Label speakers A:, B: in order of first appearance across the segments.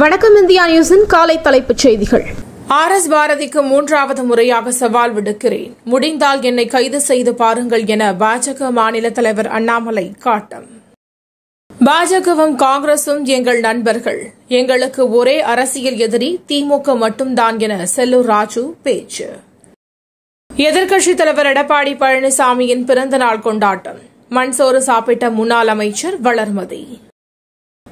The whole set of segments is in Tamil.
A: வணக்கம் இந்தியா நியூஸின் காலை தலைப்புச் செய்திகள் ஆர் எஸ் பாரதிக்கு மூன்றாவது முறையாக சவால் விடுக்கிறேன் முடிந்தால் என்னை கைது செய்து பாருங்கள் என பாஜக மாநில தலைவர் அண்ணாமலை காட்டம் பாஜகவும் காங்கிரசும் எங்கள் நண்பர்கள் எங்களுக்கு ஒரே அரசியல் எதிரி திமுக மட்டும்தான் என செல்லூர் ராஜு பேச்சு எதிர்க்கட்சித் தலைவர் எடப்பாடி பழனிசாமியின் பிறந்தநாள் கொண்டாட்டம் மண்சோறு சாப்பிட்ட முன்னாள் அமைச்சர் வளர்மதி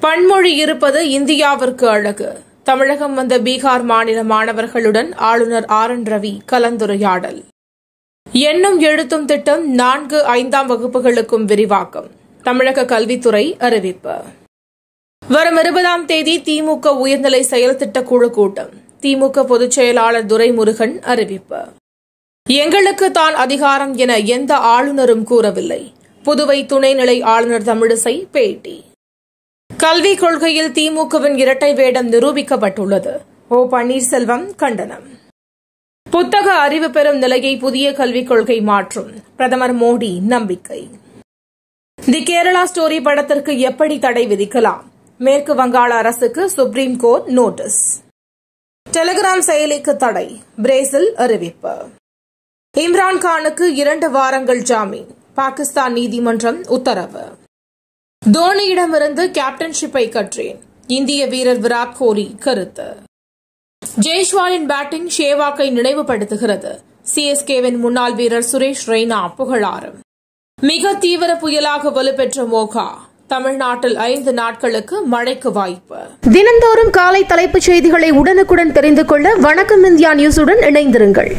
A: பன்மொழி இருப்பது இந்தியாவிற்கு அழகு தமிழகம் வந்த பீகார் மாநில மாணவர்களுடன் ஆளுநர் ஆர் என் ரவி கலந்துரையாடல் எண்ணும் எழுத்தும் திட்டம் நான்கு ஐந்தாம் வகுப்புகளுக்கும் விரிவாக்கம் தமிழக கல்வித்துறை அறிவிப்பு வரும் இருபதாம் தேதி திமுக உயர்நிலை செயல் குழு கூட்டம் திமுக பொதுச் செயலாளர் துரைமுருகன் அறிவிப்பு எங்களுக்கு தான் அதிகாரம் என எந்த ஆளுநரும் கூறவில்லை புதுவை துணைநிலை ஆளுநர் தமிழிசை பேட்டி கல்விக் கொள்கையில் திமுகவின் இரட்டை வேடம் நிரூபிக்கப்பட்டுள்ளது ஓ பன்னீர்செல்வம் கண்டனம் புத்தக அறிவு பெறும் நிலையை புதிய கல்விக் கொள்கை மாற்றும் பிரதமர் மோடி நம்பிக்கை தி கேரளா ஸ்டோரி படத்திற்கு எப்படி தடை விதிக்கலாம் மேற்கு வங்காள அரசுக்கு சுப்ரீம் கோர்ட் நோட்டீஸ் டெலிகிராம் செயலிக்கு தடை பிரேசில் அறிவிப்பு இம்ரான்கானுக்கு இரண்டு வாரங்கள் ஜாமீன் பாகிஸ்தான் நீதிமன்றம் உத்தரவு தோனியிடமிருந்து கேப்டன்ஷிப்பை கற்றேன் இந்திய வீரர் விராட் கோலி கருத்து ஜெய்ஷ்வாலின் பேட்டிங் ஷேவாக்கை நினைவுபடுத்துகிறது சிஎஸ்கேவின் முன்னாள் வீரர் சுரேஷ் ரெய்னா புகழாரம் மிக தீவிர புயலாக வலுப்பெற்ற மோகா தமிழ்நாட்டில் ஐந்து நாட்களுக்கு மழைக்கு வாய்ப்பு தினந்தோறும் காலை தலைப்புச் செய்திகளை உடனுக்குடன் தெரிந்து கொள்ள வணக்கம் இந்தியா நியூஸுடன் இணைந்திருங்கள்